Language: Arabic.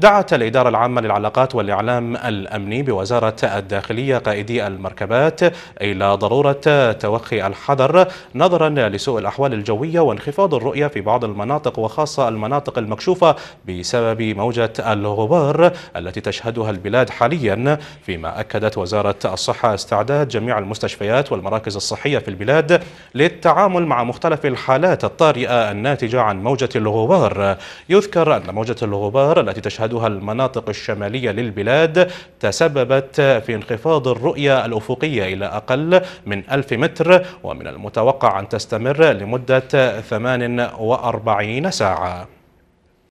دعت الإدارة العامة للعلاقات والإعلام الأمني بوزارة الداخلية قائدي المركبات إلى ضرورة توخي الحذر نظرا لسوء الأحوال الجوية وانخفاض الرؤية في بعض المناطق وخاصة المناطق المكشوفة بسبب موجة الغبار التي تشهدها البلاد حاليا فيما أكدت وزارة الصحة استعداد جميع المستشفيات والمراكز الصحية في البلاد للتعامل مع مختلف الحالات الطارئة الناتجة عن موجة الغبار يذكر أن موجة الغبار التي تشهد تشهدها المناطق الشمالية للبلاد تسببت في انخفاض الرؤية الأفقية إلى أقل من ألف متر ومن المتوقع أن تستمر لمدة 48 ساعة